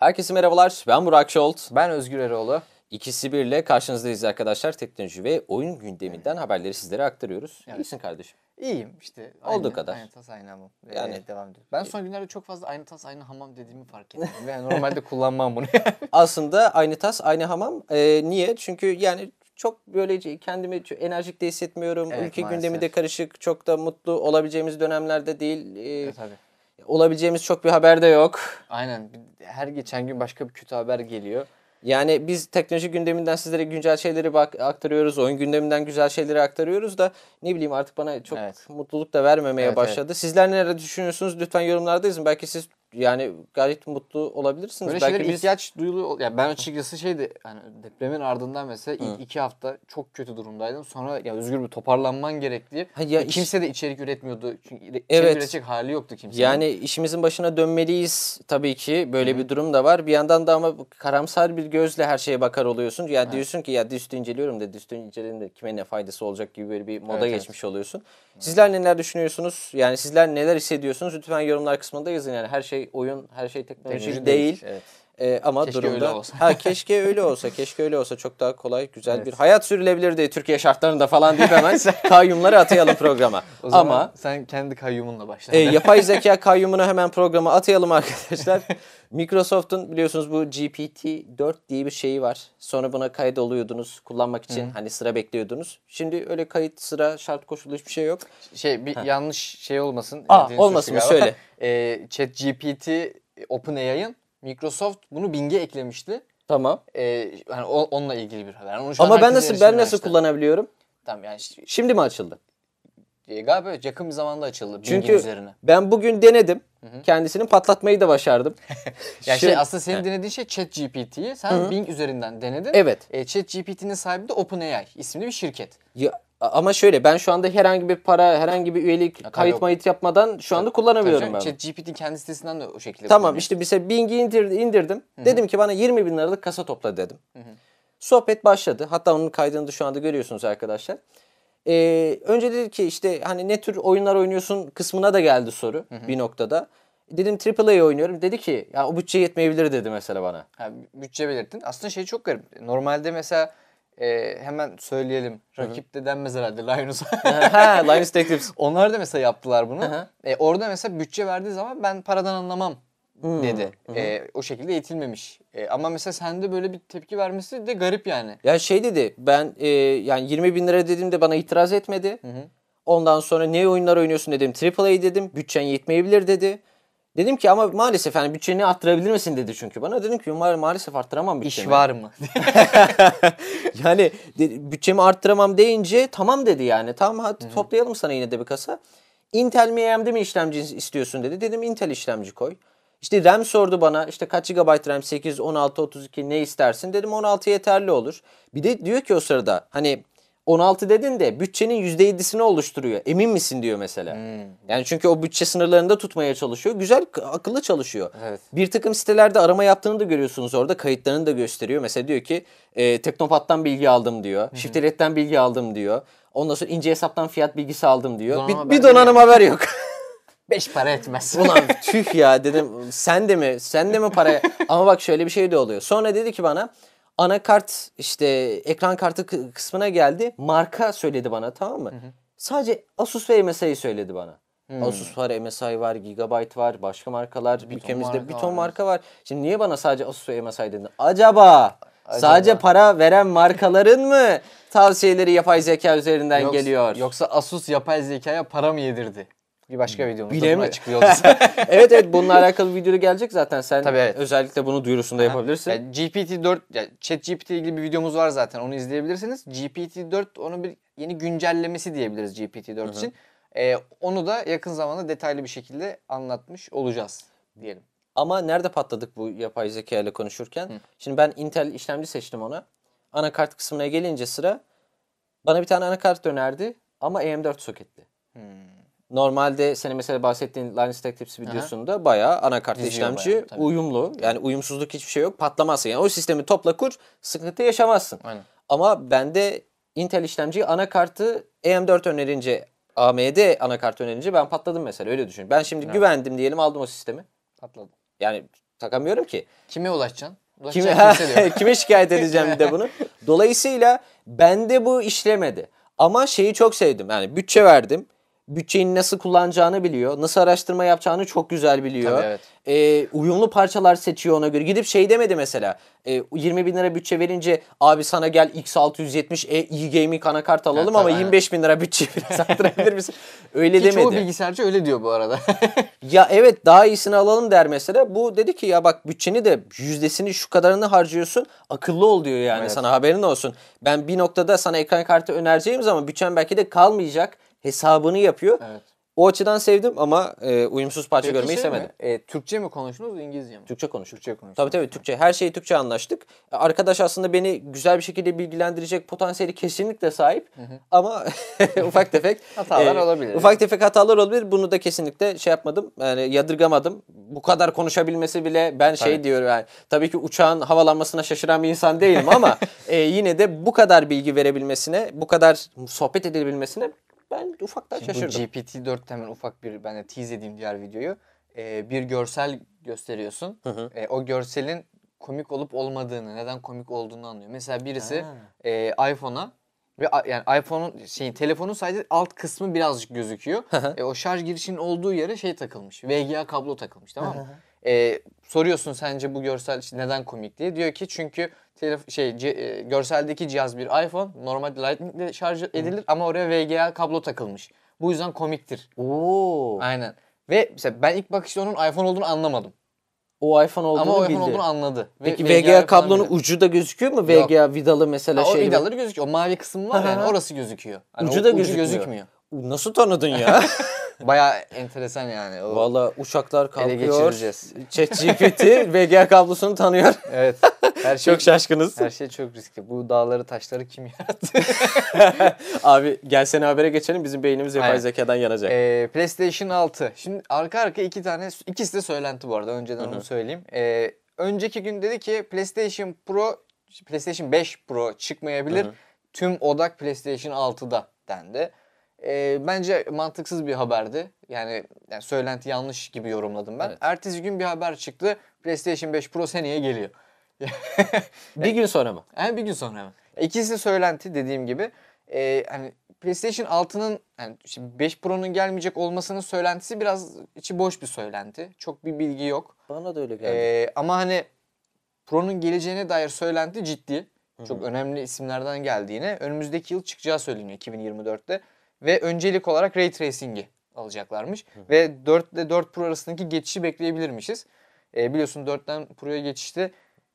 Herkese merhabalar. Ben Burak Şolt. Ben Özgür Eroğlu. İkisi birle karşınızdayız arkadaşlar. Teknoloji ve oyun gündeminden haberleri sizlere aktarıyoruz. Evet. İyisin kardeşim. İyiyim işte. Olduğu kadar. Aynı tas aynı hamam. Ee, yani devam ediyor. E ben son günlerde çok fazla aynı tas aynı hamam dediğimi fark ettim. yani normalde kullanmam bunu. Aslında aynı tas aynı hamam. Ee, niye? Çünkü yani çok böylece kendimi enerjik de hissetmiyorum. Evet, Ülke maalesef. gündemi de karışık. Çok da mutlu olabileceğimiz dönemlerde değil. Ee, evet, tabii olabileceğimiz çok bir haber de yok. Aynen. Her geçen gün başka bir kötü haber geliyor. Yani biz teknoloji gündeminden sizlere güncel şeyleri bak aktarıyoruz. Oyun gündeminden güzel şeyleri aktarıyoruz da ne bileyim artık bana çok evet. mutluluk da vermemeye evet, başladı. Evet. Sizler neler düşünüyorsunuz? Lütfen yorumlarda yazın. Belki siz yani gayet mutlu olabilirsiniz. Böyle Belki şeylere biz... ihtiyaç duyulu. Yani ben açıkçası şeydi hani depremin ardından mesela ilk Hı. iki hafta çok kötü durumdaydım. Sonra ya özgür bir toparlanman gerekli. Ha, ya iş... Kimse de içerik üretmiyordu. Çünkü içerik evet. üretecek hali yoktu kimsenin. Yani işimizin başına dönmeliyiz tabii ki. Böyle Hı. bir durum da var. Bir yandan da ama karamsar bir gözle her şeye bakar oluyorsun. Yani evet. diyorsun ki ya düstü inceliyorum da düstü incelenin de kime ne faydası olacak gibi bir moda evet, geçmiş evet. oluyorsun. Sizler neler düşünüyorsunuz? Yani sizler neler hissediyorsunuz? Lütfen yorumlar kısmında yazın yani her şey şey, oyun, her şey teknoloji, teknoloji değil. değil. Evet. E, ama keşke durumda öyle olsa. ha keşke öyle olsa, keşke öyle olsa çok daha kolay, güzel evet. bir hayat sürülebilirdi Türkiye şartlarında falan deyip hemen kayyumları atayalım programa. O zaman ama sen kendi kayyumunla başla. E, yapay zeka kayyumunu hemen programa atayalım arkadaşlar. Microsoft'un biliyorsunuz bu GPT-4 diye bir şeyi var. Sonra buna kayıt oluyordunuz kullanmak için. Hı-hı. Hani sıra bekliyordunuz. Şimdi öyle kayıt, sıra, şart koşulu hiçbir şey yok. Şey bir ha. yanlış şey olmasın. Aa, olmasın söyle. Ee, e, Chat GPT OpenAI'ın Microsoft bunu Bing'e eklemişti. Tamam. Ee, hani onunla ilgili bir haber. Onu Ama ben nasıl ben nasıl kullanabiliyorum? Tamam yani şimdi mi açıldı? E, galiba yakın bir zamanda açıldı Çünkü üzerine. ben bugün denedim. Hı-hı. Kendisinin patlatmayı da başardım. yani şey, şey aslında senin denediğin şey ChatGPT'yi sen hı Bing üzerinden denedin. Evet. E, ChatGPT'nin sahibi de OpenAI isimli bir şirket. Ya ama şöyle ben şu anda herhangi bir para, herhangi bir üyelik, ya, kayıt yok. mayıt yapmadan şu anda kullanabiliyorum tabii ben. Şey, GPT'nin kendi sitesinden de o şekilde Tamam işte bize Bing'i indirdim. indirdim. Hı-hı. Dedim ki bana 20 bin liralık kasa topla dedim. Hı-hı. Sohbet başladı. Hatta onun kaydını da şu anda görüyorsunuz arkadaşlar. Ee, önce dedi ki işte hani ne tür oyunlar oynuyorsun kısmına da geldi soru Hı-hı. bir noktada. Dedim AAA oynuyorum. Dedi ki ya o bütçe yetmeyebilir dedi mesela bana. Ha, bütçe belirttin. Aslında şey çok garip. Normalde mesela e, hemen söyleyelim. Rakip de denmez herhalde Linus. ha, Linus Tech Tips. Onlar da mesela yaptılar bunu. e, orada mesela bütçe verdiği zaman ben paradan anlamam hmm. dedi. E, o şekilde eğitilmemiş. E, ama mesela sende böyle bir tepki vermesi de garip yani. Ya şey dedi ben e, yani 20 bin lira dediğimde bana itiraz etmedi. Hı hı. Ondan sonra ne oyunlar oynuyorsun dedim. Triple dedim. Bütçen yetmeyebilir dedi. Dedim ki ama maalesef yani bütçeni arttırabilir misin dedi çünkü bana. Dedim ki ma maalesef arttıramam bütçemi. İş var mı? yani bütçemi arttıramam deyince tamam dedi yani. Tamam hadi Hı-hı. toplayalım sana yine de bir kasa. Intel mi AMD mi işlemci istiyorsun dedi. Dedim Intel işlemci koy. İşte RAM sordu bana işte kaç GB RAM 8, 16, 32 ne istersin dedim 16 yeterli olur. Bir de diyor ki o sırada hani 16 dedin de bütçenin %7'sini oluşturuyor. Emin misin diyor mesela. Hmm. Yani çünkü o bütçe sınırlarında tutmaya çalışıyor. Güzel akıllı çalışıyor. Evet. Bir takım sitelerde arama yaptığını da görüyorsunuz orada. Kayıtlarını da gösteriyor. Mesela diyor ki e, Teknopat'tan bilgi aldım diyor. Hmm. Şiftelet'ten bilgi aldım diyor. Ondan sonra ince hesaptan fiyat bilgisi aldım diyor. bir, bir donanım haber, haber yok. Beş para etmez. Ulan tüh ya dedim sen de mi sen de mi para ama bak şöyle bir şey de oluyor. Sonra dedi ki bana anakart işte ekran kartı kısmına geldi. Marka söyledi bana tamam mı? Hı hı. Sadece Asus ve MSI'yi söyledi bana. Hmm. Asus var, MSI var, Gigabyte var, başka markalar bir ülkemizde marka bir ton var. marka var. Şimdi niye bana sadece Asus ve MSI dedin? Acaba, Acaba sadece para veren markaların mı tavsiyeleri yapay zeka üzerinden yoksa, geliyor? Yoksa Asus yapay zekaya para mı yedirdi? bir başka hmm. videomuzda Bilemi. açıklıyoruz. evet evet bununla alakalı video gelecek zaten. Sen Tabii, evet. özellikle bunu duyurusunda yapabilirsin. Yani GPT-4 yani ChatGPT ile ilgili bir videomuz var zaten. Onu izleyebilirsiniz. GPT-4 onun bir yeni güncellemesi diyebiliriz GPT-4 Hı-hı. için. Ee, onu da yakın zamanda detaylı bir şekilde anlatmış olacağız diyelim. Ama nerede patladık bu yapay zeka ile konuşurken? Hı. Şimdi ben Intel işlemci seçtim ona. Anakart kısmına gelince sıra bana bir tane anakart önerdi ama AM4 soketli. Normalde senin mesela bahsettiğin Linus Tech Tips videosunda Aha. bayağı anakart işlemci bayağı, uyumlu. Yani uyumsuzluk hiçbir şey yok. Patlamazsın. Yani o sistemi topla kur sıkıntı yaşamazsın. Aynen. Ama bende Intel işlemciyi anakartı AM4 e önerince AMD anakart önerince ben patladım mesela öyle düşün. Ben şimdi evet. güvendim diyelim aldım o sistemi. Patladım. Yani takamıyorum ki. Kime ulaşacaksın? kime, kime şikayet edeceğim bir de bunu. Dolayısıyla bende bu işlemedi. Ama şeyi çok sevdim. Yani bütçe verdim bütçeyi nasıl kullanacağını biliyor. Nasıl araştırma yapacağını çok güzel biliyor. Tabii, evet. E, uyumlu parçalar seçiyor ona göre. Gidip şey demedi mesela. E, ee, 20 bin lira bütçe verince abi sana gel X670 e, e-gaming anakart alalım evet, ama aynen. 25 bin lira bütçe biraz arttırabilir misin? Öyle Ki demedi. Çoğu bilgisayarcı öyle diyor bu arada. ya evet daha iyisini alalım der mesela. Bu dedi ki ya bak bütçeni de yüzdesini şu kadarını harcıyorsun. Akıllı ol diyor yani evet. sana haberin olsun. Ben bir noktada sana ekran kartı önereceğim zaman bütçen belki de kalmayacak hesabını yapıyor. Evet. O açıdan sevdim ama e, uyumsuz parça Peki görmeyi şey istemedim. Mi? E, Türkçe mi konuştunuz, İngilizce mi? Türkçe konuştuk. Türkçe konuştuk. Tabii tabii Türkçe. Her şeyi Türkçe anlaştık. E, arkadaş aslında beni güzel bir şekilde bilgilendirecek potansiyeli kesinlikle sahip. Ama ufak tefek hatalar e, olabilir. Ufak tefek hatalar olabilir. Bunu da kesinlikle şey yapmadım. Yani yadırgamadım. Bu kadar konuşabilmesi bile ben şey tabii. şey diyorum yani. Tabii ki uçağın havalanmasına şaşıran bir insan değilim ama e, yine de bu kadar bilgi verebilmesine, bu kadar sohbet edebilmesine ben ufaktan Şimdi şaşırdım. GPT-4'ten hemen ufak bir ben de tease edeyim diğer videoyu. Ee, bir görsel gösteriyorsun. Hı hı. Ee, o görselin komik olup olmadığını, neden komik olduğunu anlıyor. Mesela birisi e, iPhone'a ve yani iPhone'un şeyin telefonun sadece alt kısmı birazcık gözüküyor. e, o şarj girişinin olduğu yere şey takılmış. VGA kablo takılmış tamam mı? E, soruyorsun sence bu görsel işte neden komik diye. Diyor ki çünkü telef- şey c- e, görseldeki cihaz bir iPhone. normal Lightning ile şarj edilir Hı. ama oraya VGA kablo takılmış. Bu yüzden komiktir. Oo. Aynen. Ve mesela ben ilk bakışta onun iPhone olduğunu anlamadım. O iPhone olduğunu Ama o iPhone olduğunu anladı. Peki VGA, VGA kablonun bildi. ucu da gözüküyor mu? VGA Yok. vidalı mesela şey. O vidaları gözüküyor. O mavi kısım var yani orası gözüküyor. Yani ucu da hani ucu gözükmüyor. gözükmüyor. Nasıl tanıdın ya? Baya enteresan yani. O Valla uçaklar kalkıyor. ChatGPT VGA kablosunu tanıyor. Evet. Her şey, çok şaşkınız. Her şey çok riskli. Bu dağları taşları kim yarattı? Abi gelsene habere geçelim. Bizim beynimiz yapay Aynen. zekadan yanacak. Ee, PlayStation 6. Şimdi arka arka iki tane ikisi de söylenti bu arada. Önceden Hı-hı. onu söyleyeyim. Ee, önceki gün dedi ki PlayStation Pro PlayStation 5 Pro çıkmayabilir. Hı-hı. Tüm odak PlayStation 6'da dendi. E, bence mantıksız bir haberdi. Yani, yani söylenti yanlış gibi yorumladım ben. Evet. Ertesi gün bir haber çıktı. PlayStation 5 Pro seneye geliyor. bir gün sonra mı? Yani bir gün sonra mı? İkisi söylenti dediğim gibi. E, hani PlayStation 6'nın yani 5 Pro'nun gelmeyecek olmasının söylentisi biraz içi boş bir söylenti. Çok bir bilgi yok. Bana da öyle geldi. E, ama hani Pro'nun geleceğine dair söylenti ciddi. Çok Hı-hı. önemli isimlerden geldiğine. Önümüzdeki yıl çıkacağı söyleniyor 2024'te ve öncelik olarak Ray Tracing'i alacaklarmış. Hı hı. Ve 4 ile 4 Pro arasındaki geçişi bekleyebilirmişiz. E, biliyorsun 4'ten Pro'ya geçişte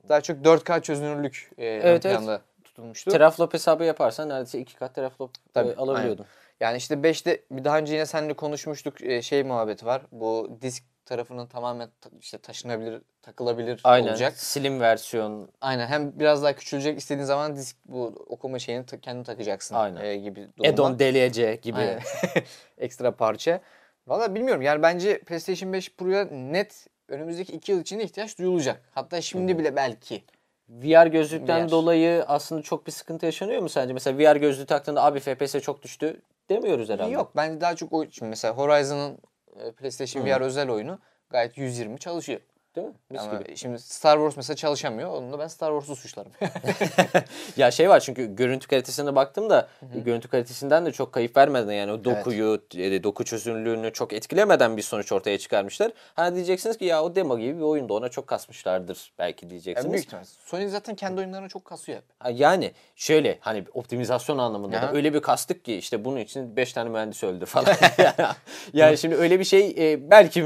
daha çok 4K çözünürlük e, evet, ön planda evet. tutulmuştu. Teraflop hesabı yaparsan neredeyse 2 kat teraflop e, Tabii, e, alabiliyordun. Aynen. Yani işte 5'te bir daha önce yine seninle konuşmuştuk e, şey muhabbeti var. Bu disk tarafının tamamen ta- işte taşınabilir, takılabilir Aynen. olacak. Slim versiyon. Aynen. Hem biraz daha küçülecek. istediğin zaman disk bu okuma şeyini ta- kendin takacaksın Aynen. E, gibi durumda. Edon DLC gibi. Ekstra parça. Valla bilmiyorum. Yani bence PlayStation 5 Pro'ya net önümüzdeki 2 yıl içinde ihtiyaç duyulacak. Hatta şimdi bile belki. VR gözlükten VR. dolayı aslında çok bir sıkıntı yaşanıyor mu sence? Mesela VR gözlüğü taktığında abi FPS çok düştü demiyoruz herhalde. Yok bence daha çok o için mesela Horizon'ın e, PlayStation VR özel oyunu gayet 120 çalışıyor. Değil mi? Mis Ama gibi. şimdi Star Wars mesela çalışamıyor. Onunla ben Star Wars'u suçlarım. ya şey var çünkü görüntü kalitesine baktım da Hı-hı. görüntü kalitesinden de çok kayıp vermeden yani o dokuyu, evet. doku çözünürlüğünü çok etkilemeden bir sonuç ortaya çıkarmışlar. Ha diyeceksiniz ki ya o demo gibi bir oyunda ona çok kasmışlardır belki diyeceksiniz. Yani büyük Sony zaten kendi oyunlarına çok kasıyor hep. yani şöyle hani optimizasyon anlamında Aha. da öyle bir kastık ki işte bunun için 5 tane mühendis öldü falan. yani, şimdi öyle bir şey e, belki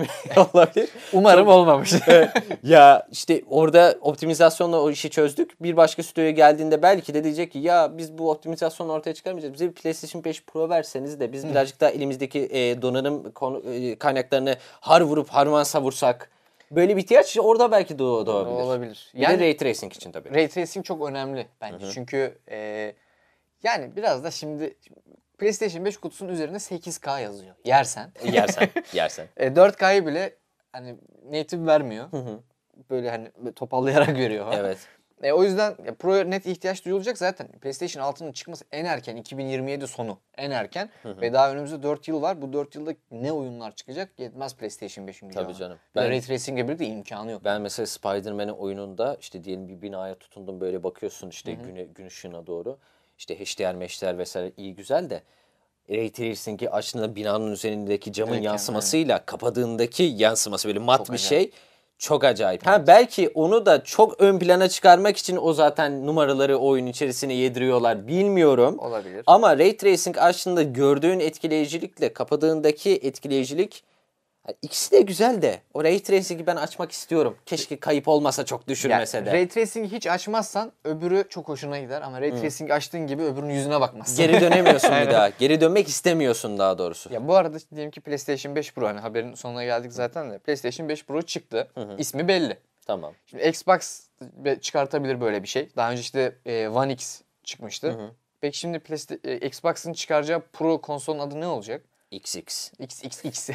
olabilir. Umarım olmamış. ya işte orada optimizasyonla o işi çözdük. Bir başka stüdyoya geldiğinde belki de diyecek ki ya biz bu optimizasyonu ortaya çıkarmayacağız. Bize bir PlayStation 5 Pro verseniz de biz birazcık daha elimizdeki e, donanım konu, e, kaynaklarını har vurup harman savursak böyle bir ihtiyaç orada belki doğ doğabilir. Olabilir. Bir yani, de Ray Tracing için tabii. Ray Tracing çok önemli bence. Hı-hı. Çünkü e, yani biraz da şimdi PlayStation 5 kutusunun üzerine 8K yazıyor. Yersen. Yersen. Yersen. 4K'yı e, bile hani native vermiyor. Hı hı. Böyle hani topallayarak veriyor. Evet. E, o yüzden ya, Pro net ihtiyaç duyulacak zaten. PlayStation 6'nın çıkması en erken 2027 sonu en erken hı hı. ve daha önümüzde 4 yıl var. Bu 4 yılda ne oyunlar çıkacak yetmez PlayStation 5'in gücü. Tabii canım. Ben, Ray Tracing'e bir de imkanı yok. Ben mesela Spider-Man'in oyununda işte diyelim bir binaya tutundum böyle bakıyorsun işte hı hı. Güne, gün ışığına doğru. İşte HDR, meşler vesaire iyi güzel de ray ki açtığında binanın üzerindeki camın evet, yansımasıyla yani. kapadığındaki yansıması böyle mat çok bir acayip. şey. Çok acayip. Evet. Ha belki onu da çok ön plana çıkarmak için o zaten numaraları oyun içerisine yediriyorlar bilmiyorum. Olabilir. Ama ray tracing açtığında gördüğün etkileyicilikle kapadığındaki etkileyicilik İkisi de güzel de o Ray Tracing'i ben açmak istiyorum. Keşke kayıp olmasa çok düşürmese yani, de. Ray Tracing'i hiç açmazsan öbürü çok hoşuna gider ama Ray Tracing'i açtığın gibi öbürünün yüzüne bakmazsın. Geri dönemiyorsun bir daha. Geri dönmek istemiyorsun daha doğrusu. Ya bu arada diyelim ki PlayStation 5 Pro hani haberin sonuna geldik zaten de PlayStation 5 Pro çıktı. Hı hı. İsmi belli. Tamam. Şimdi Xbox çıkartabilir böyle bir şey. Daha önce işte e, One X çıkmıştı. Hı hı. Peki şimdi PlayStation, e, Xbox'ın çıkaracağı Pro konsolun adı ne olacak? XX. XXX.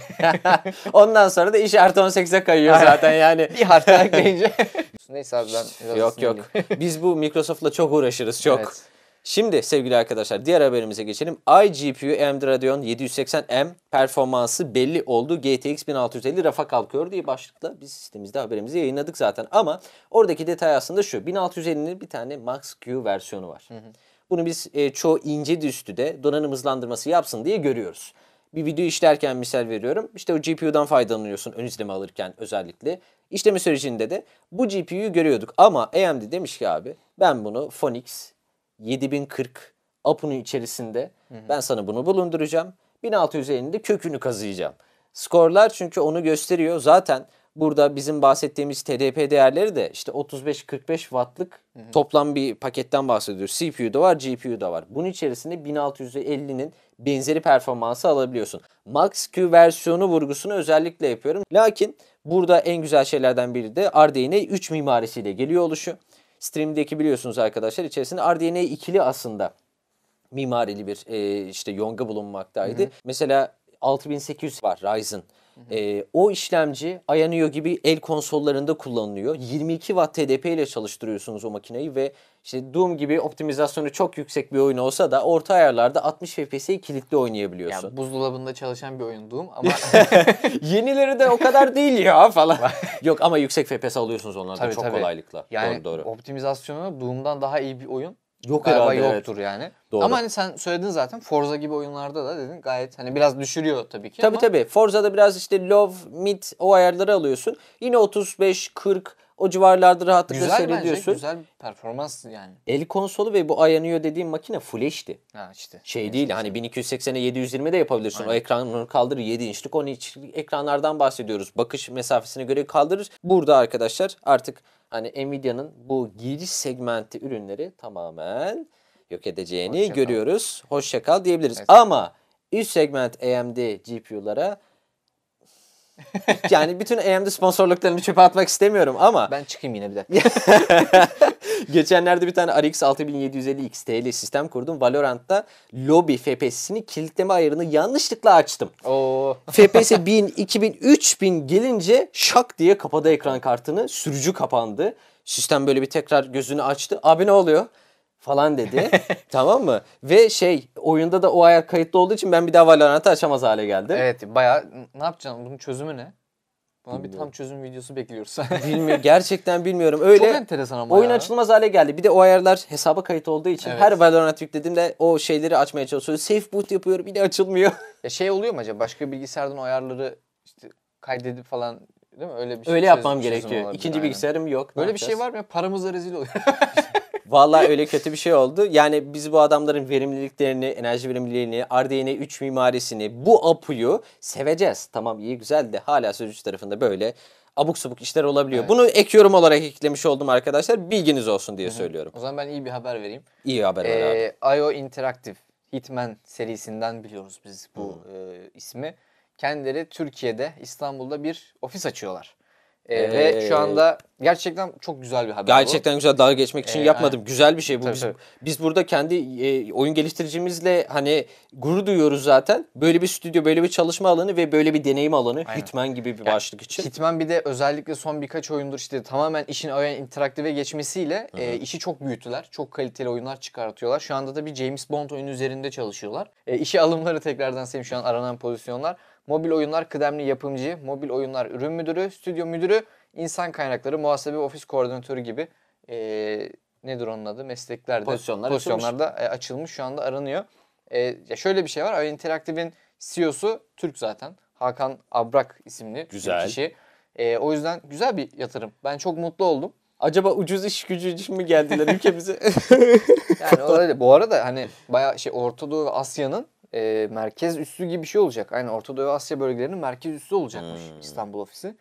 Ondan sonra da iş artı 18'e kayıyor zaten yani. bir harf ekleyince. Neyse abi ben biraz Yok yok. Biz bu Microsoft'la çok uğraşırız çok. Evet. Şimdi sevgili arkadaşlar diğer haberimize geçelim. iGPU AMD Radeon 780M performansı belli oldu. GTX 1650 rafa kalkıyor diye başlıkla biz sitemizde haberimizi yayınladık zaten. Ama oradaki detay aslında şu. 1650'nin bir tane Max-Q versiyonu var. Hı hı. Bunu biz e, çoğu ince üstü de donanım hızlandırması yapsın diye görüyoruz bir video işlerken misal veriyorum. İşte o GPU'dan faydalanıyorsun ön izleme alırken özellikle. İşleme sürecinde de bu GPU'yu görüyorduk. Ama AMD demiş ki abi ben bunu Phoenix 7040 Apu'nun içerisinde hı hı. ben sana bunu bulunduracağım. 1650'de kökünü kazıyacağım. Skorlar çünkü onu gösteriyor. Zaten Burada bizim bahsettiğimiz TDP değerleri de işte 35-45 wattlık hı hı. toplam bir paketten bahsediyoruz. CPU da var, GPU da var. Bunun içerisinde 1650'nin benzeri performansı alabiliyorsun. Max-Q versiyonu vurgusunu özellikle yapıyorum. Lakin burada en güzel şeylerden biri de RDNA 3 mimarisiyle geliyor oluşu. Stream'deki biliyorsunuz arkadaşlar içerisinde RDNA ikili aslında mimarili bir e, işte yonga bulunmaktaydı. Hı hı. Mesela 6800 var Ryzen. E, o işlemci ayanıyor gibi el konsollarında kullanılıyor. 22 watt TDP ile çalıştırıyorsunuz o makineyi ve işte Doom gibi optimizasyonu çok yüksek bir oyun olsa da orta ayarlarda 60 FPS'yi kilitli oynayabiliyorsun. Yani buzdolabında çalışan bir oyun Doom ama yenileri de o kadar değil ya falan. Yok ama yüksek FPS alıyorsunuz onlardan tabii, çok tabii. kolaylıkla. Yani doğru, doğru. optimizasyonu Doom'dan daha iyi bir oyun Yok galiba herhalde, yoktur evet. yani. Doğru. Ama hani sen söyledin zaten Forza gibi oyunlarda da dedin gayet hani biraz düşürüyor tabii ki. Tabii ama... tabii. Forza'da biraz işte low, mid o ayarları alıyorsun. Yine 35, 40 o civarlarda rahatlıkla seyrediyorsun. Güzel güzel performans yani. El konsolu ve bu ayanıyor dediğim makine full HD. Ha işte. Şey değil hani 1280'e 720 de yapabilirsin. Aynen. O ekranını kaldırır 7 inçlik 10 inçlik ekranlardan bahsediyoruz. Bakış mesafesine göre kaldırır. Burada arkadaşlar artık hani Nvidia'nın bu giriş segmenti ürünleri tamamen yok edeceğini Hoşça görüyoruz. Kal. Hoşça kal diyebiliriz. Evet. Ama üst segment AMD GPU'lara yani bütün AMD sponsorluklarını çöpe atmak istemiyorum ama ben çıkayım yine bir dakika. Geçenlerde bir tane RX 6750 XT'li sistem kurdum. Valorant'ta lobby FPS'sini kilitleme ayarını yanlışlıkla açtım. Oo. FPS 1000, 2000, 3000 gelince şak diye kapadı ekran kartını. Sürücü kapandı. Sistem böyle bir tekrar gözünü açtı. Abi ne oluyor? falan dedi. tamam mı? Ve şey oyunda da o ayar kayıtlı olduğu için ben bir daha Valorant'ı açamaz hale geldim. Evet bayağı ne yapacaksın? Bunun çözümü ne? Buna bir tam çözüm videosu bekliyoruz. bilmiyorum. Gerçekten bilmiyorum. Öyle Çok enteresan ama oyun ya. açılmaz hale geldi. Bir de o ayarlar hesaba kayıt olduğu için evet. her Valorant yüklediğimde o şeyleri açmaya çalışıyorum. Safe boot yapıyorum bir de açılmıyor. ya şey oluyor mu acaba? Başka bilgisayardan o ayarları işte kaydedip falan değil mi? Öyle bir şey. Öyle yapmam gerekiyor. İkinci aynen. bilgisayarım yok. Böyle bir şey var mı? Paramızla rezil oluyor. Valla öyle kötü bir şey oldu. Yani biz bu adamların verimliliklerini, enerji verimliliğini, RDN 3 e mimarisini, bu apuyu seveceğiz. Tamam iyi güzel de hala sözcü tarafında böyle abuk subuk işler olabiliyor. Evet. Bunu ek yorum olarak eklemiş oldum arkadaşlar. Bilginiz olsun diye Hı-hı. söylüyorum. O zaman ben iyi bir haber vereyim. İyi haber ver ee, IO Interactive Hitman serisinden biliyoruz biz bu e, ismi. Kendileri Türkiye'de, İstanbul'da bir ofis açıyorlar. E, ee, ve şu ee, anda gerçekten çok güzel bir haber Gerçekten bu. güzel dalga geçmek için ee, yapmadım. Aynen. Güzel bir şey bu. Tabii, biz, tabii. biz burada kendi e, oyun geliştiricimizle hani gurur duyuyoruz zaten. Böyle bir stüdyo, böyle bir çalışma alanı ve böyle bir deneyim alanı aynen. Hitman gibi bir yani, başlık için. Hitman bir de özellikle son birkaç oyundur işte tamamen işin oyun interaktive geçmesiyle e, işi çok büyüttüler. Çok kaliteli oyunlar çıkartıyorlar. Şu anda da bir James Bond oyunu üzerinde çalışıyorlar. E, işe alımları tekrardan sevim şu an aranan pozisyonlar mobil oyunlar kıdemli yapımcı, mobil oyunlar ürün müdürü, stüdyo müdürü, insan kaynakları, muhasebe ofis koordinatörü gibi e, nedir onun adı mesleklerde Pozisyonlar pozisyonlarda açılmış. E, açılmış şu anda aranıyor. E, ya şöyle bir şey var. Interactive'in CEO'su Türk zaten. Hakan Abrak isimli güzel. bir kişi. E, o yüzden güzel bir yatırım. Ben çok mutlu oldum. Acaba ucuz iş gücü için mi geldiler ülkemize? yani öyle. Bu arada hani bayağı şey Orta Doğu ve Asya'nın e, merkez üssü gibi bir şey olacak. Aynı Orta Doğu Asya bölgelerinin merkez üssü olacakmış hmm. İstanbul ofisi.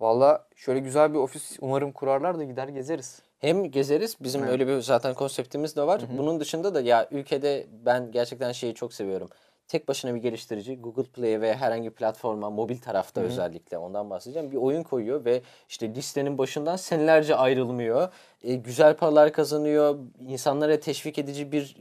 Valla şöyle güzel bir ofis umarım kurarlar da gider gezeriz. Hem gezeriz bizim evet. öyle bir zaten konseptimiz de var. Hı hı. Bunun dışında da ya ülkede ben gerçekten şeyi çok seviyorum. Tek başına bir geliştirici Google Play veya herhangi bir platforma mobil tarafta hı hı. özellikle ondan bahsedeceğim. Bir oyun koyuyor ve işte listenin başından senelerce ayrılmıyor. E, güzel paralar kazanıyor. İnsanlara teşvik edici bir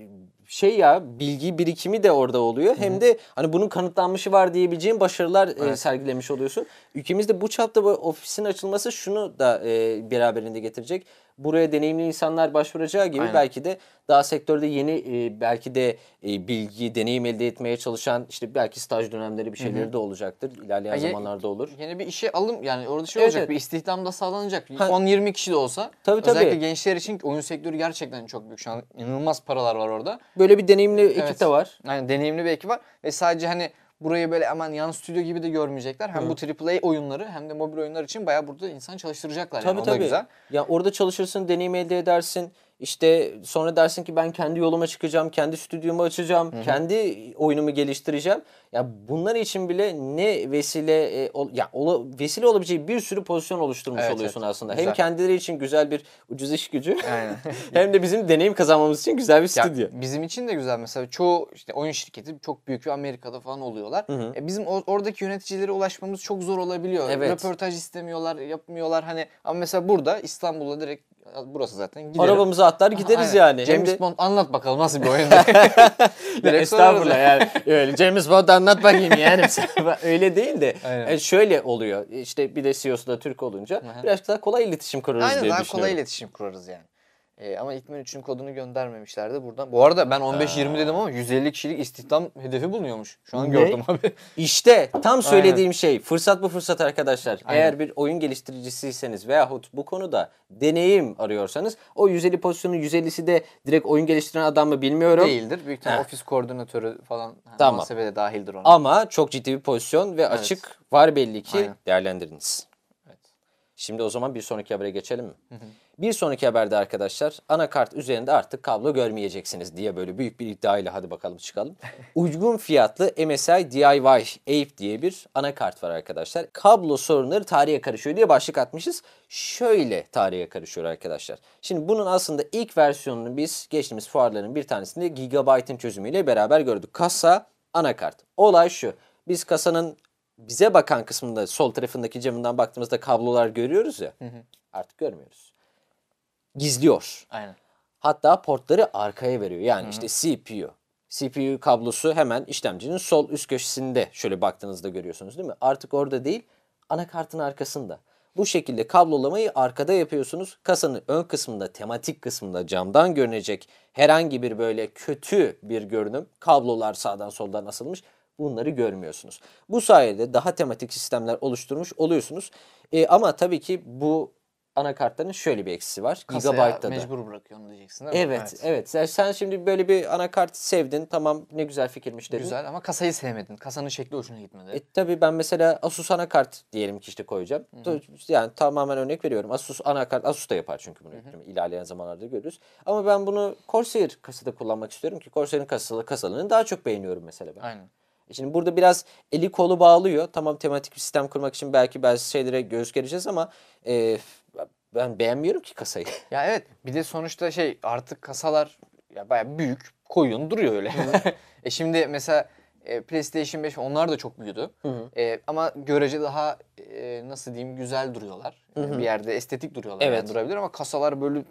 şey ya bilgi birikimi de orada oluyor. Hı-hı. Hem de hani bunun kanıtlanmışı var diyebileceğin başarılar e, evet. e, sergilemiş oluyorsun. Ülkemizde bu çapta bu ofisin açılması şunu da e, beraberinde getirecek buraya deneyimli insanlar başvuracağı gibi Aynen. belki de daha sektörde yeni e, belki de e, bilgi, deneyim elde etmeye çalışan işte belki staj dönemleri bir şeyleri de olacaktır. İlerleyen yani, zamanlarda olur. Yeni bir işe alım yani orada şey evet, olacak evet. bir istihdam da sağlanacak. 10-20 kişi de olsa. Tabii tabii. Özellikle gençler için oyun sektörü gerçekten çok büyük. Şu an inanılmaz paralar var orada. Böyle bir deneyimli ekip evet. de var. Yani deneyimli bir ekip var ve sadece hani Burayı böyle hemen yan stüdyo gibi de görmeyecekler. Hem Hı. bu AAA oyunları hem de mobil oyunlar için bayağı burada insan çalıştıracaklar. Tabii yani. O da güzel. Ya orada çalışırsın, deneyim elde edersin. İşte sonra dersin ki ben kendi yoluma çıkacağım, kendi stüdyomu açacağım, Hı-hı. kendi oyunumu geliştireceğim. Ya bunlar için bile ne vesile e, ol, ya ola, vesile olabileceği bir sürü pozisyon oluşturmuş evet, oluyorsun evet. aslında. Güzel. Hem kendileri için güzel bir ucuz iş gücü. hem de bizim deneyim kazanmamız için güzel bir stüdyo. Ya, bizim için de güzel mesela çoğu işte oyun şirketi çok büyük bir Amerika'da falan oluyorlar. Hı hı. E, bizim o, oradaki yöneticilere ulaşmamız çok zor olabiliyor. Evet. Röportaj istemiyorlar, yapmıyorlar hani ama mesela burada İstanbul'da direkt burası zaten. Giderim. Arabamıza atlar gideriz Aha, yani. James Hem de... Bond anlat bakalım nasıl bir oyunda. Estağfurullah yani. Öyle James Bond'dan anlat bakayım yani. Öyle değil de e, şöyle oluyor. İşte bir de CEO'su da Türk olunca Aha. biraz daha kolay iletişim kurarız Aynen diye daha kolay iletişim kurarız yani. E, ama İtmen 3'ün kodunu göndermemişlerdi buradan. Bu arada ben 15-20 dedim ama 150 kişilik istihdam hedefi bulunuyormuş. Şu an Ne? gördüm abi. İşte tam söylediğim şey fırsat bu fırsat arkadaşlar. Aynen. Eğer bir oyun geliştiricisiyseniz veyahut bu konuda deneyim arıyorsanız o 150 pozisyonun 150'si de direkt oyun geliştiren adam mı bilmiyorum. Değildir. Büyük ihtimal ofis koordinatörü falan hani Tamam. muhasebe de dahildir ona. Ama çok ciddi bir pozisyon ve açık var belli ki Aynen. değerlendiriniz. Evet. Şimdi o zaman bir sonraki habere geçelim mi? Bir sonraki haberde arkadaşlar anakart üzerinde artık kablo görmeyeceksiniz diye böyle büyük bir iddia ile hadi bakalım çıkalım. Uygun fiyatlı MSI DIY Ape diye bir anakart var arkadaşlar. Kablo sorunları tarihe karışıyor diye başlık atmışız. Şöyle tarihe karışıyor arkadaşlar. Şimdi bunun aslında ilk versiyonunu biz geçtiğimiz fuarların bir tanesinde Gigabyte'in çözümüyle beraber gördük. Kasa, anakart. Olay şu. Biz kasanın bize bakan kısmında sol tarafındaki camından baktığımızda kablolar görüyoruz ya. Hı hı. Artık görmüyoruz gizliyor. Aynen. Hatta portları arkaya veriyor. Yani Hı-hı. işte CPU. CPU kablosu hemen işlemcinin sol üst köşesinde şöyle baktığınızda görüyorsunuz değil mi? Artık orada değil anakartın arkasında. Bu şekilde kablolamayı arkada yapıyorsunuz. Kasanın ön kısmında, tematik kısmında camdan görünecek herhangi bir böyle kötü bir görünüm, kablolar sağdan soldan asılmış bunları görmüyorsunuz. Bu sayede daha tematik sistemler oluşturmuş oluyorsunuz. E, ama tabii ki bu anakartların şöyle bir eksisi var. Kasaya Gigabyte'da mecbur bırakıyor onu diyeceksin değil mi? Evet, evet. evet. Sen, sen şimdi böyle bir anakart sevdin. Tamam ne güzel fikirmiş dedin. Güzel ama kasayı sevmedin. Kasanın şekli hoşuna gitmedi. E, tabii ben mesela Asus anakart diyelim ki işte koyacağım. Hı-hı. Yani tamamen örnek veriyorum. Asus anakart, Asus da yapar çünkü bunu. Hı-hı. İlerleyen zamanlarda görürüz. Ama ben bunu Corsair kasada kullanmak istiyorum ki Corsair'in kasalı, kasalarını daha çok beğeniyorum mesela ben. Aynen. E, şimdi burada biraz eli kolu bağlıyor. Tamam tematik bir sistem kurmak için belki bazı şeylere göz geleceğiz ama e, ben beğenmiyorum ki kasayı. Ya evet bir de sonuçta şey artık kasalar ya baya büyük koyun duruyor öyle. e şimdi mesela e, PlayStation 5 onlar da çok büyüdü. Hı hı. E, ama görece daha e, nasıl diyeyim güzel duruyorlar. Hı hı. Bir yerde estetik duruyorlar. Evet. Yani durabilir ama kasalar böyle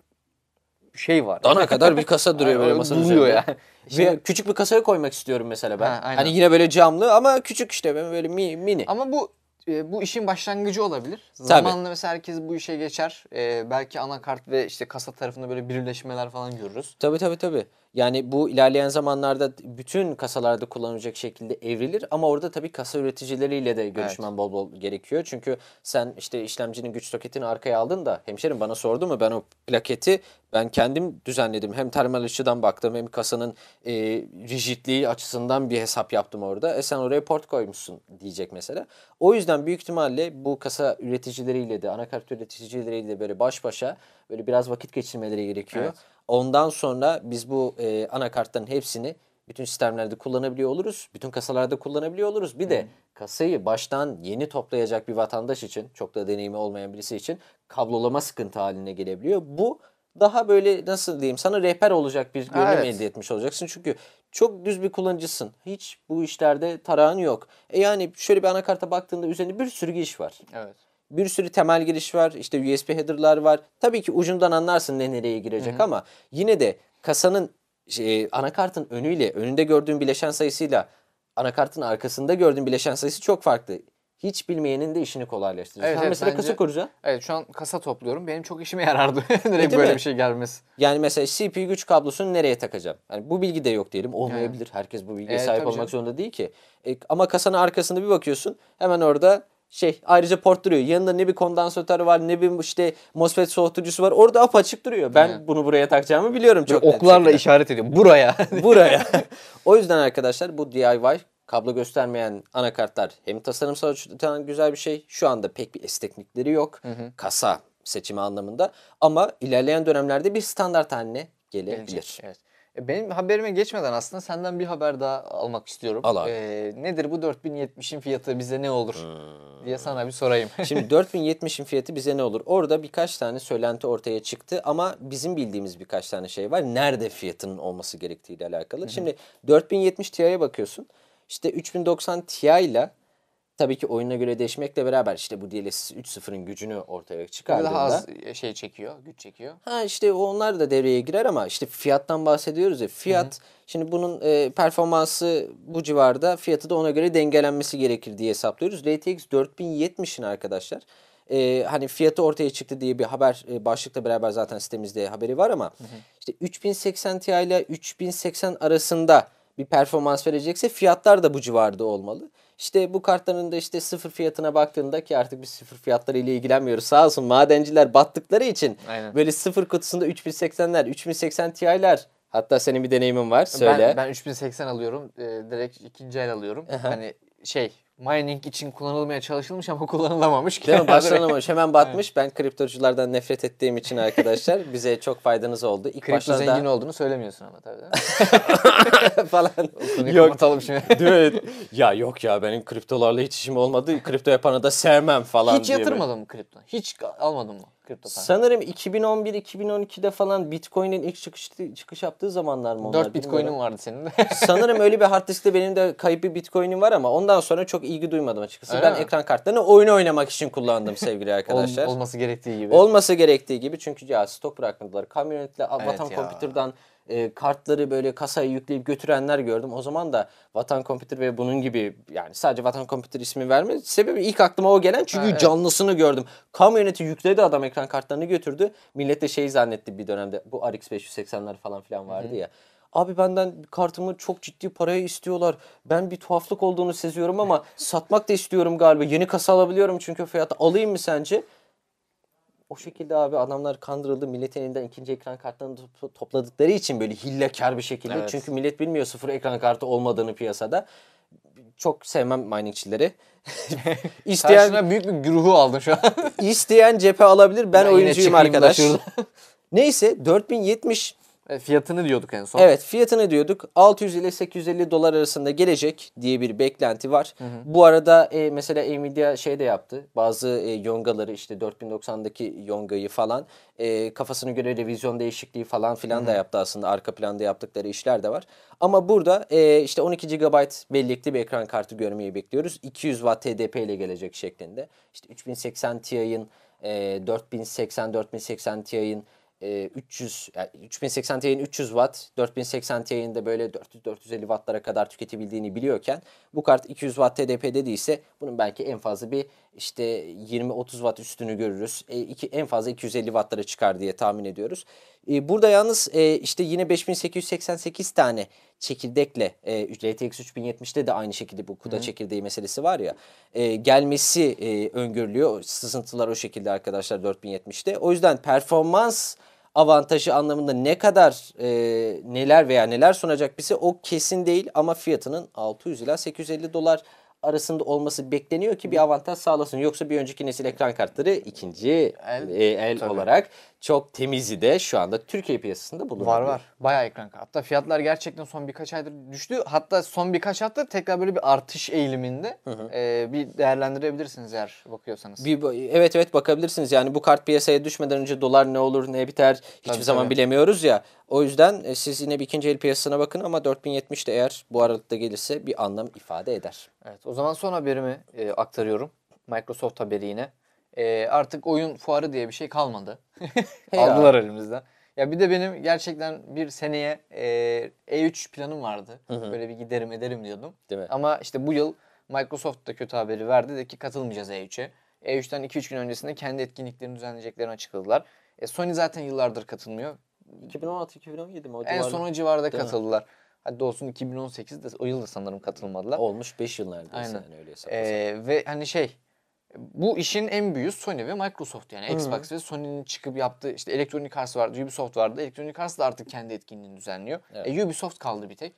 şey var. Dana kadar bir kasa duruyor böyle masanın üzerinde. ya. Şimdi, bir, küçük bir kasaya koymak istiyorum mesela ben. Ha, aynen. hani yine böyle camlı ama küçük işte böyle mini. Ama bu e, bu işin başlangıcı olabilir. Tabii. Zamanla mesela herkes bu işe geçer. E, belki anakart ve işte kasa tarafında böyle birleşmeler falan görürüz. Tabii tabii tabii. Yani bu ilerleyen zamanlarda bütün kasalarda kullanılacak şekilde evrilir ama orada tabii kasa üreticileriyle de görüşmen evet. bol bol gerekiyor. Çünkü sen işte işlemcinin güç soketini arkaya aldın da hemşerim bana sordu mu ben o plaketi ben kendim düzenledim. Hem termal açıdan baktım hem kasanın e, rigidliği açısından bir hesap yaptım orada. E sen oraya port koymuşsun diyecek mesela. O yüzden büyük ihtimalle bu kasa üreticileriyle de anakart üreticileriyle de böyle baş başa böyle biraz vakit geçirmeleri gerekiyor. Evet. Ondan sonra biz bu e, anakartların hepsini bütün sistemlerde kullanabiliyor oluruz. Bütün kasalarda kullanabiliyor oluruz. Bir de kasayı baştan yeni toplayacak bir vatandaş için, çok da deneyimi olmayan birisi için kablolama sıkıntı haline gelebiliyor. Bu daha böyle nasıl diyeyim sana rehber olacak bir görünüm Evet. elde etmiş olacaksın. Çünkü çok düz bir kullanıcısın. Hiç bu işlerde tarağın yok. E yani şöyle bir anakarta baktığında üzerinde bir sürü iş var. Evet bir sürü temel giriş var. İşte USB header'lar var. Tabii ki ucundan anlarsın ne nereye girecek Hı-hı. ama yine de kasanın şey, anakartın önüyle önünde gördüğün bileşen sayısıyla anakartın arkasında gördüğün bileşen sayısı çok farklı. Hiç bilmeyenin de işini kolaylaştırır. Evet, Sen evet, mesela bence, kasa kurucu. Evet şu an kasa topluyorum. Benim çok işime yarardı. Direkt e, böyle mi? bir şey gelmesi. Yani mesela CPU güç kablosunu nereye takacağım? Yani bu bilgi de yok diyelim. Olmayabilir. Yani. Herkes bu bilgiye evet, sahip olmak canım. zorunda değil ki. E, ama kasanın arkasında bir bakıyorsun. Hemen orada şey ayrıca port duruyor. Yanında ne bir kondansatör var ne bir işte MOSFET soğutucusu var. Orada apaçık duruyor. Ben yani. bunu buraya takacağımı biliyorum çok Böyle Oklarla şekilde. işaret ediyor. Buraya. buraya. o yüzden arkadaşlar bu DIY kablo göstermeyen anakartlar hem tasarımsal açıdan güzel bir şey. Şu anda pek bir esneklikleri yok. Hı hı. Kasa seçimi anlamında ama ilerleyen dönemlerde bir standart haline gelebilir. Gelecek, evet. E, benim haberime geçmeden aslında senden bir haber daha almak istiyorum. Al abi. Ee, nedir bu 4070'in fiyatı bize ne olur hmm. diye sana bir sorayım. Şimdi 4070'in fiyatı bize ne olur? Orada birkaç tane söylenti ortaya çıktı ama bizim bildiğimiz birkaç tane şey var. Nerede fiyatının olması gerektiğiyle alakalı. Hı-hı. Şimdi 4070 Ti'ye bakıyorsun. İşte 3090 Ti ile tabii ki oyuna göre değişmekle beraber işte bu DLSS 3.0'ın gücünü ortaya çıkardığında. Daha az e, şey çekiyor, güç çekiyor. Ha işte onlar da devreye girer ama işte fiyattan bahsediyoruz ya. Fiyat Hı-hı. şimdi bunun e, performansı bu civarda fiyatı da ona göre dengelenmesi gerekir diye hesaplıyoruz. RTX 4070'in arkadaşlar e, hani fiyatı ortaya çıktı diye bir haber e, başlıkla beraber zaten sitemizde haberi var ama hı hı. işte 3080 Ti ile 3080 arasında bir performans verecekse fiyatlar da bu civarda olmalı. İşte bu kartların da işte sıfır fiyatına baktığında ki artık biz sıfır fiyatları ile ilgilenmiyoruz. Sağ olsun madenciler battıkları için Aynen. böyle sıfır kutusunda 3080'ler, 3080 Ti'ler hatta senin bir deneyimin var söyle. Ben, ben 3080 alıyorum. Ee, direkt ikinci el alıyorum. Aha. Hani şey mining için kullanılmaya çalışılmış ama kullanılamamış. Ki. Değil mi? Başlanamamış. Hemen batmış. Evet. Ben kriptoculardan nefret ettiğim için arkadaşlar bize çok faydanız oldu. İlk Kripto başlarda... zengin olduğunu söylemiyorsun ama tabii. Falan. yok. Kapatalım şimdi. evet. Ya yok ya benim kriptolarla hiç işim olmadı. Kripto yapana da sevmem falan Hiç yatırmadın mı kripto? Hiç almadın mı? Kripto para. Sanırım 2011-2012'de falan Bitcoin'in ilk çıkış, çıkış yaptığı zamanlar mı onlar? 4 Bitcoin'im vardı senin de. Sanırım öyle bir hard diskte benim de kayıp bir Bitcoin'im var ama ondan sonra çok ilgi duymadım açıkçası. Öyle ben mi? ekran kartlarını oyun oynamak için kullandım sevgili arkadaşlar. olması gerektiği gibi. Olması gerektiği gibi çünkü ya stok bırakmadılar. Kamyonetle evet vatan ya. kompütürden e, kartları böyle kasaya yükleyip götürenler gördüm. O zaman da Vatan Computer ve bunun gibi yani sadece Vatan Computer ismi verme sebebi ilk aklıma o gelen çünkü ha, evet. canlısını gördüm. Kamyoneti yükledi adam ekran kartlarını götürdü. Millet de şey zannetti bir dönemde bu RX 580'ler falan filan vardı Hı-hı. ya abi benden kartımı çok ciddi paraya istiyorlar. Ben bir tuhaflık olduğunu seziyorum ama satmak da istiyorum galiba. Yeni kasa alabiliyorum çünkü fiyatı alayım mı sence? O şekilde abi adamlar kandırıldı. Milletin elinden ikinci ekran kartlarını topladıkları için böyle hillekar bir şekilde. Evet. Çünkü millet bilmiyor sıfır ekran kartı olmadığını piyasada. Çok sevmem miningçileri. isteyen Karşına büyük bir güruhu aldın şu an. isteyen cephe alabilir. Ben ya oyuncuyum arkadaş. Neyse 4070 e, fiyatını diyorduk en son. Evet fiyatını diyorduk. 600 ile 850 dolar arasında gelecek diye bir beklenti var. Hı hı. Bu arada e, mesela Nvidia şey de yaptı. Bazı e, yongaları işte 4090'daki yongayı falan e, kafasına göre revizyon değişikliği falan filan hı. da yaptı aslında. Arka planda yaptıkları işler de var. Ama burada e, işte 12 GB bellekli bir ekran kartı görmeyi bekliyoruz. 200 Watt TDP ile gelecek şeklinde. İşte 3080 Ti'nin e, 4080 4080 Ti'nin 300 yani 3080 Ti'nin 300 watt, 4080 Ti'nin de böyle 400-450 wattlara kadar tüketebildiğini biliyorken bu kart 200 watt TDP dediyse bunun belki en fazla bir işte 20-30 watt üstünü görürüz. E, iki, en fazla 250 wattlara çıkar diye tahmin ediyoruz. E, burada yalnız e, işte yine 5888 tane çekirdekle e, RTX 3070'te de aynı şekilde bu kuda Hı. çekirdeği meselesi var ya e, gelmesi e, öngörülüyor. Sızıntılar o şekilde arkadaşlar 4070'te. O yüzden performans avantajı anlamında ne kadar e, neler veya neler sunacak bize o kesin değil ama fiyatının 600 ila 850 dolar arasında olması bekleniyor ki bir avantaj sağlasın. Yoksa bir önceki nesil ekran kartları ikinci el, e, el olarak çok temizi de şu anda Türkiye piyasasında bulunuyor. Var var. Bayağı ekran kartı. Hatta fiyatlar gerçekten son birkaç aydır düştü. Hatta son birkaç hafta tekrar böyle bir artış eğiliminde. Hı hı. E, bir değerlendirebilirsiniz eğer bakıyorsanız. Bir, evet evet bakabilirsiniz. Yani bu kart piyasaya düşmeden önce dolar ne olur ne biter hiçbir tabii, zaman tabii. bilemiyoruz ya. O yüzden e, siz yine bir ikinci el piyasasına bakın ama 4070 de eğer bu aralıkta gelirse bir anlam ifade eder. Evet o zaman son haberimi e, aktarıyorum. Microsoft haberi yine e, artık oyun fuarı diye bir şey kalmadı. Aldılar elimizden. Ya bir de benim gerçekten bir seneye e, E3 planım vardı. Hı hı. Böyle bir giderim ederim diyordum. Değil mi? Ama işte bu yıl Microsoft da kötü haberi verdi de ki katılmayacağız E3'e. E3'ten 2-3 gün öncesinde kendi etkinliklerini düzenleyeceklerini açıkladılar. E, Sony zaten yıllardır katılmıyor. 2016-2017 mi? en son o civarda Değil katıldılar. Mi? Hadi olsun 2018 de o yıl da sanırım katılmadılar. Olmuş 5 yıl neredeyse Aynen. yani öyle ee, Ve hani şey bu işin en büyüğü Sony ve Microsoft yani. Xbox ve Sony'nin çıkıp yaptığı işte Electronic Arts vardı, Ubisoft vardı. Electronic Arts da artık kendi etkinliğini düzenliyor. Evet. E, Ubisoft kaldı bir tek.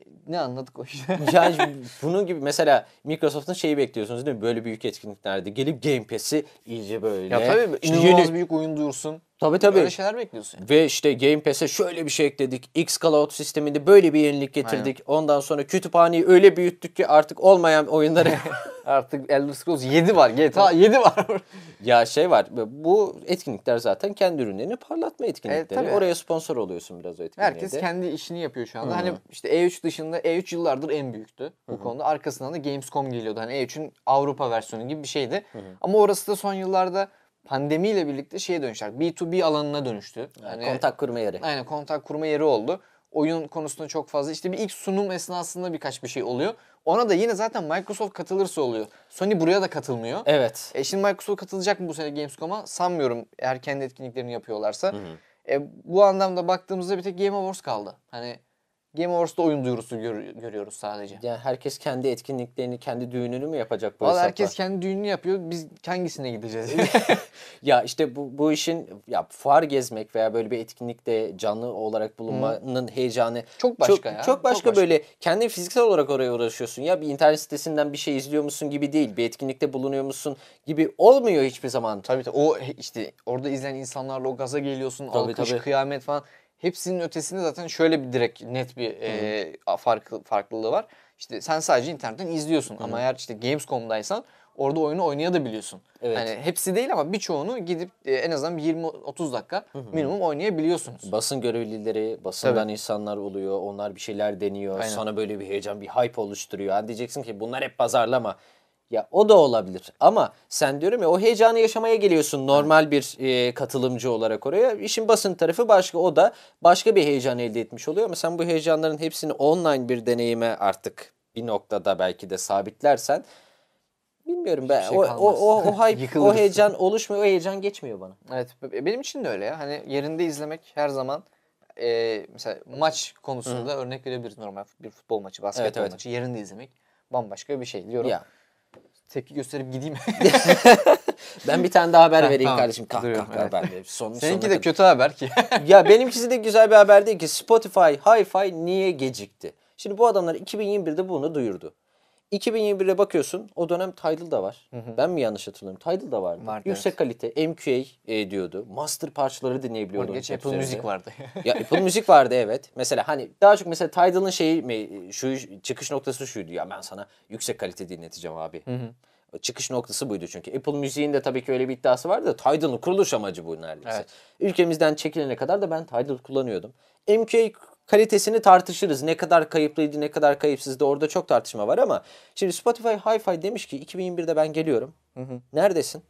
E, ne anladık o işte? yani bunun gibi mesela Microsoft'un şeyi bekliyorsunuz değil mi? Böyle büyük etkinliklerde gelip Game Pass'i iyice böyle. ya tabii işte inanılmaz yeni- büyük oyun duyursun. Tabii tabii. Böyle şeyler bekliyorsun. Yani. Ve işte Game Pass'e şöyle bir şey ekledik. X Cloud sisteminde böyle bir yenilik getirdik. Aynen. Ondan sonra kütüphaneyi öyle büyüttük ki artık olmayan oyunları artık Elder Scrolls 7 var. GTA 7 var. ya şey var. Bu etkinlikler zaten kendi ürünlerini parlatma etkinlikleri. E, tabii. Oraya sponsor oluyorsun biraz o etkinliğe Herkes kendi işini yapıyor şu anda. Hı-hı. Hani işte E3 dışında E3 yıllardır en büyüktü Hı-hı. bu konuda. Arkasından da Gamescom geliyordu. Hani E3'ün Avrupa versiyonu gibi bir şeydi. Hı-hı. Ama orası da son yıllarda pandemiyle birlikte şeye dönüşler. B2B alanına dönüştü. Yani, yani kontak kurma yeri. Aynen kontak kurma yeri oldu. Oyun konusunda çok fazla işte bir ilk sunum esnasında birkaç bir şey oluyor. Ona da yine zaten Microsoft katılırsa oluyor. Sony buraya da katılmıyor. Evet. E şimdi Microsoft katılacak mı bu sene Gamescom'a? Sanmıyorum eğer kendi etkinliklerini yapıyorlarsa. Hı hı. E, bu anlamda baktığımızda bir tek Game Awards kaldı. Hani Game Awards'da oyun duyurusu gör, görüyoruz sadece. Yani herkes kendi etkinliklerini, kendi düğününü mü yapacak bu Vallahi hesapla? herkes kendi düğününü yapıyor. Biz hangisine gideceğiz? ya işte bu, bu işin ya fuar gezmek veya böyle bir etkinlikte canlı olarak bulunmanın hmm. heyecanı çok başka çok, ya. Çok başka çok böyle kendi fiziksel olarak oraya uğraşıyorsun. Ya bir internet sitesinden bir şey izliyor musun gibi değil. Bir etkinlikte bulunuyor musun gibi olmuyor hiçbir zaman. Tabii tabii. O işte orada izleyen insanlarla o gaza geliyorsun. Tabii, alkış, tabii. kıyamet falan hepsinin ötesinde zaten şöyle bir direkt net bir e, farklı farklılığı var. İşte sen sadece internetten izliyorsun Hı-hı. ama eğer işte Gamescom'daysan orada oyunu oynayabiliyorsun. Evet. Yani hepsi değil ama birçoğunu gidip e, en azından 20-30 dakika Hı-hı. minimum oynayabiliyorsunuz. Basın görevlileri, basından Tabii. insanlar oluyor. Onlar bir şeyler deniyor. Aynen. Sana böyle bir heyecan, bir hype oluşturuyor. Yani diyeceksin ki bunlar hep pazarlama. Ya o da olabilir ama sen diyorum ya o heyecanı yaşamaya geliyorsun normal bir e, katılımcı olarak oraya. İşin basın tarafı başka o da başka bir heyecan elde etmiş oluyor ama sen bu heyecanların hepsini online bir deneyime artık bir noktada belki de sabitlersen bilmiyorum ben şey o, o o o hype o heyecan oluşmuyor o heyecan geçmiyor bana. Evet benim için de öyle ya. Hani yerinde izlemek her zaman e, mesela maç konusunda Hı. örnek bir normal bir futbol maçı, basketbol evet, evet. maçı yerinde izlemek bambaşka bir şey diyorum. Ya tepki gösterip gideyim. ben bir tane daha haber vereyim tamam, kardeşim. Kah kah kah ben de. Son, Seninki de kötü haber ki. ya benimkisi de güzel bir haber değil ki. Spotify, Hi-Fi niye gecikti? Şimdi bu adamlar 2021'de bunu duyurdu. 2021'e bakıyorsun o dönem Tidal da var. Hı hı. Ben mi yanlış hatırlıyorum? Tidal da vardı. vardı Yüksek evet. kalite MQA e, diyordu. Master parçaları dinleyebiliyordun. Geç Apple Müzik vardı. ya Apple Müzik vardı evet. Mesela hani daha çok mesela Tidal'ın şeyi şu çıkış noktası şuydu ya ben sana yüksek kalite dinleteceğim abi. Hı hı çıkış noktası buydu çünkü. Apple Müziğin de tabii ki öyle bir iddiası vardı da Tidal'ın kuruluş amacı bu neredeyse. Evet. Ülkemizden çekilene kadar da ben Tidal kullanıyordum. MQA kalitesini tartışırız. Ne kadar kayıplıydı, ne kadar kayıpsızdı orada çok tartışma var ama şimdi Spotify Hi-Fi demiş ki 2021'de ben geliyorum. Hı hı. Neredesin?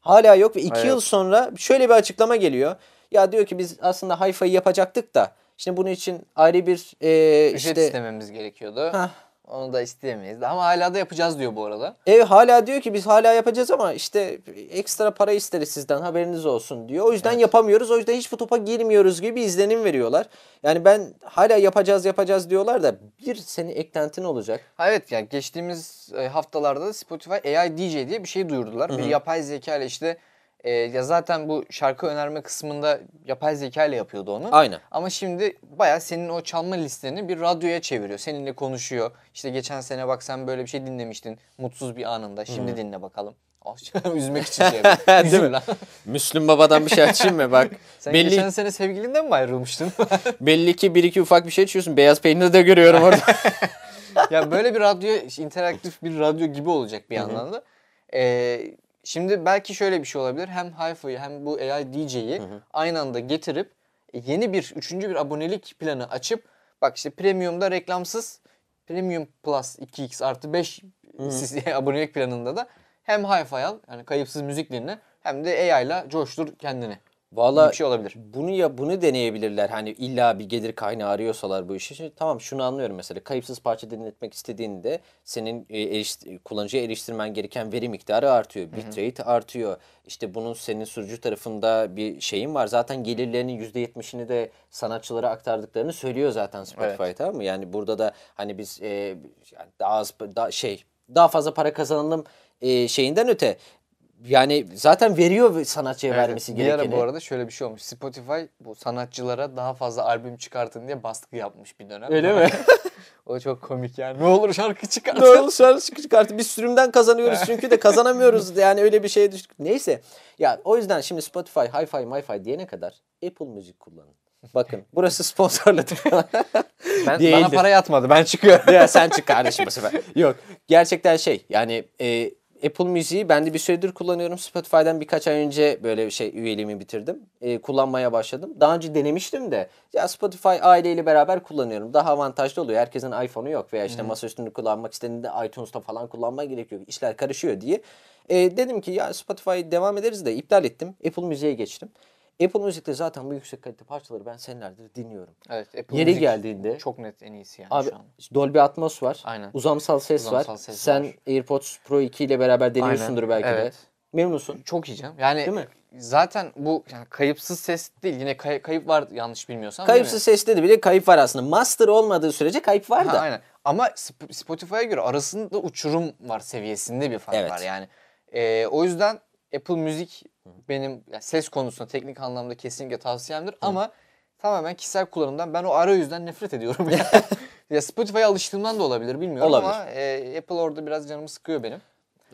Hala yok ve 2 yıl sonra şöyle bir açıklama geliyor. Ya diyor ki biz aslında Hi-Fi'yi yapacaktık da şimdi bunun için ayrı bir e, Ücret işte istememiz gerekiyordu. Heh onu da isteyemeyiz. Ama hala da yapacağız diyor bu arada. Ev hala diyor ki biz hala yapacağız ama işte ekstra para isteriz sizden haberiniz olsun diyor. O yüzden evet. yapamıyoruz. O yüzden hiç bu topa girmiyoruz gibi izlenim veriyorlar. Yani ben hala yapacağız yapacağız diyorlar da bir seni eklentin olacak. Evet yani geçtiğimiz e, haftalarda Spotify AI DJ diye bir şey duyurdular. Hı-hı. Bir yapay zeka ile işte e, ya zaten bu şarkı önerme kısmında yapay zeka ile yapıyordu onu. Aynen. Ama şimdi baya senin o çalma listeni bir radyoya çeviriyor. Seninle konuşuyor. İşte geçen sene bak sen böyle bir şey dinlemiştin mutsuz bir anında. Şimdi Hı. dinle bakalım. Üzmek için şey yapayım. Değil mi? Lan. Müslüm Baba'dan bir şey açayım mı? Bak. Sen belli... geçen sene sevgilinden mi ayrılmıştın? belli ki bir iki ufak bir şey içiyorsun. Beyaz peynir de görüyorum orada. ya böyle bir radyo, interaktif bir radyo gibi olacak bir yandan da. Ee, Şimdi belki şöyle bir şey olabilir. Hem Hi-Fi'yi hem bu AI DJ'yi aynı anda getirip e, yeni bir üçüncü bir abonelik planı açıp bak işte premium'da reklamsız premium plus 2x artı 5 siz, abonelik planında da hem Hi-Fi al yani kayıpsız müzik dinle hem de AI ile coştur kendini. Valla bir şey olabilir. Bunu ya bunu deneyebilirler. Hani illa bir gelir kaynağı arıyorsalar bu işi. Şimdi, tamam şunu anlıyorum mesela. Kayıpsız parça denetmek istediğinde senin e, erişti, kullanıcıya eriştirmen gereken veri miktarı artıyor. Bitrate artıyor. İşte bunun senin sürücü tarafında bir şeyin var. Zaten gelirlerinin %70'ini de sanatçılara aktardıklarını söylüyor zaten Spotify evet. tamam mı? Yani burada da hani biz e, daha az daha şey daha fazla para kazanalım e, şeyinden öte yani zaten veriyor sanatçıya evet, vermesi bir gerekeni. Bir ara bu arada şöyle bir şey olmuş. Spotify bu sanatçılara daha fazla albüm çıkartın diye baskı yapmış bir dönem. Öyle mi? o çok komik yani. Ne olur şarkı çıkartın. ne olur şarkı çıkartın. Biz sürümden kazanıyoruz çünkü de kazanamıyoruz. Yani öyle bir şeye düştük. Neyse. Ya o yüzden şimdi Spotify, Hi-Fi, Hi-Fi diyene kadar Apple Müzik kullanın. Bakın burası sponsorladı ben, Değildi. bana para yatmadı ben çıkıyorum. ya, sen çık kardeşim bu sefer. Yok gerçekten şey yani e, Apple Müziği ben de bir süredir kullanıyorum. Spotify'dan birkaç ay önce böyle bir şey üyeliğimi bitirdim. E, kullanmaya başladım. Daha önce denemiştim de ya Spotify aileyle beraber kullanıyorum. Daha avantajlı oluyor. Herkesin iPhone'u yok veya işte masaüstünü kullanmak istediğinde iTunes'ta falan kullanma gerekiyor. İşler karışıyor diye. E, dedim ki ya Spotify devam ederiz de iptal ettim. Apple Müziğe geçtim. Apple Music'te zaten bu yüksek kalite parçaları ben senelerdir dinliyorum. Evet Apple Yeri Music geldiğinde çok net en iyisi yani abi, şu an. Dolby Atmos var. Aynen. Uzamsal ses uzamsal var. Ses Sen var. AirPods Pro 2 ile beraber deniyorsundur Aynen. belki evet. de. Memnunsun. Çok iyi canım. Yani değil mi? zaten bu yani kayıpsız ses değil. Yine kay, kayıp var yanlış bilmiyorsam. Kayıpsız ses dedi bile kayıp var aslında. Master olmadığı sürece kayıp var da. Aynen. Ama Spotify'a göre arasında uçurum var seviyesinde bir fark evet. var yani. E, o yüzden Apple Müzik benim yani ses konusunda teknik anlamda kesinlikle tavsiyemdir Hı. ama tamamen kişisel kullanımdan ben o arayüzden nefret ediyorum. Yani. ya Spotify'a alıştığımdan da olabilir bilmiyorum olabilir. ama e, Apple orada biraz canımı sıkıyor benim.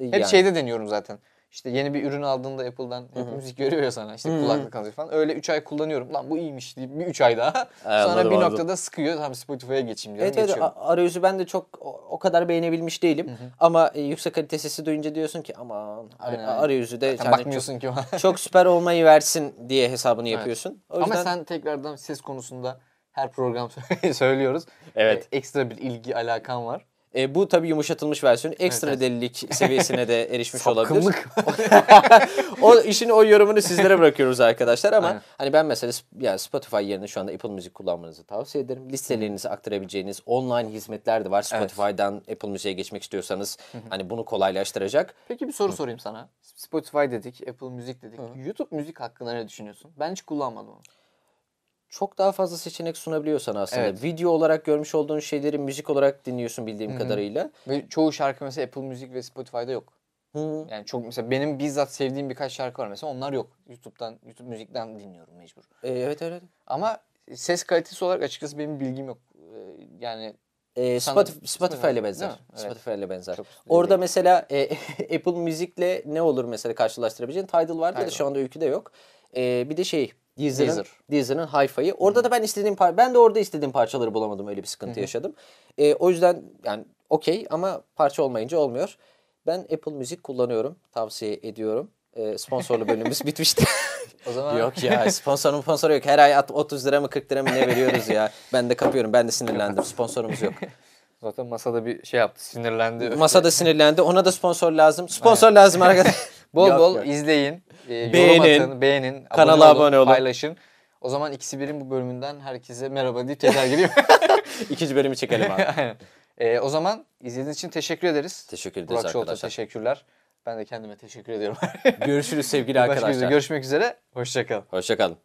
E, Hep yani. şeyde deniyorum zaten. İşte yeni bir ürün aldığında Apple'dan Apple müzik görüyor ya sana işte Hı-hı. kulaklık alıyor falan. Öyle 3 ay kullanıyorum. Lan bu iyiymiş diye bir 3 ay daha. Ay, Sonra bir noktada sıkıyor. Tam Spotify'a geçeyim diyorum. Evet, evet arayüzü ben de çok o kadar beğenebilmiş değilim. Hı-hı. Ama e, yüksek kalite sesi duyunca diyorsun ki aman aynen, arayüzü de yani bakmıyorsun çok, ki çok süper olmayı versin diye hesabını evet. yapıyorsun. O yüzden... Ama sen tekrardan ses konusunda her program söylüyoruz. Evet. Ee, ekstra bir ilgi alakan var. E, bu tabii yumuşatılmış versiyonu ekstra evet. delilik seviyesine de erişmiş olabilir. o işin o yorumunu sizlere bırakıyoruz arkadaşlar ama Aynen. hani ben mesela yani Spotify yerine şu anda Apple Müzik kullanmanızı tavsiye ederim. Listelerinizi aktarabileceğiniz online hizmetler de var. Spotify'dan evet. Apple Music'e geçmek istiyorsanız hani bunu kolaylaştıracak. Peki bir soru Hı. sorayım sana. Spotify dedik, Apple Müzik dedik. Hı. YouTube müzik hakkında ne düşünüyorsun? Ben hiç kullanmadım onu çok daha fazla seçenek sunabiliyorsan aslında. Evet. Video olarak görmüş olduğun şeyleri müzik olarak dinliyorsun bildiğim Hı-hı. kadarıyla. Ve çoğu şarkı mesela Apple Music ve Spotify'da yok. Hı-hı. Yani çok mesela benim bizzat sevdiğim birkaç şarkı var mesela onlar yok. YouTube'dan, YouTube müzikten dinliyorum mecbur. Ee, evet evet. Ama ses kalitesi olarak açıkçası benim bilgim yok. Ee, yani e, Spotify, Spotify ile benzer. Evet. Spotify ile benzer. Çok Orada değil. mesela e, Apple Music'le ne olur mesela karşılaştırabileceğin Tidal vardı Tidal. da şu anda ülkede yok. E, bir de şey Deezer'ın Deezer. Deezer'ın Hi-Fi'yi. Orada Hı. da ben istediğim par ben de orada istediğim parçaları bulamadım. Öyle bir sıkıntı Hı. yaşadım. E, o yüzden yani okey ama parça olmayınca olmuyor. Ben Apple Müzik kullanıyorum. Tavsiye ediyorum. E, sponsorlu bölümümüz bitmişti. o zaman yok ya sponsorum sponsor yok. Her ay 30 lira mı 40 lira mı ne veriyoruz ya. Ben de kapıyorum. Ben de sinirlendim. Sponsorumuz yok. Zaten masada bir şey yaptı. Sinirlendi. Masada sinirlendi. Ona da sponsor lazım. Sponsor lazım arkadaşlar. bol yok, bol yok. izleyin. Ee, beğenin, beğenin, kanala abone olun, paylaşın. O zaman ikisi birin bu bölümünden herkese merhaba deyip tekrar gireyim. İkinci bölümü çekelim abi. Aynen. E, o zaman izlediğiniz için teşekkür ederiz. Teşekkür ederiz Burak arkadaşlar. Şolta, teşekkürler. Ben de kendime teşekkür ediyorum. Görüşürüz sevgili arkadaşlar. Görüşmek üzere. Hoşçakalın. Hoşçakalın.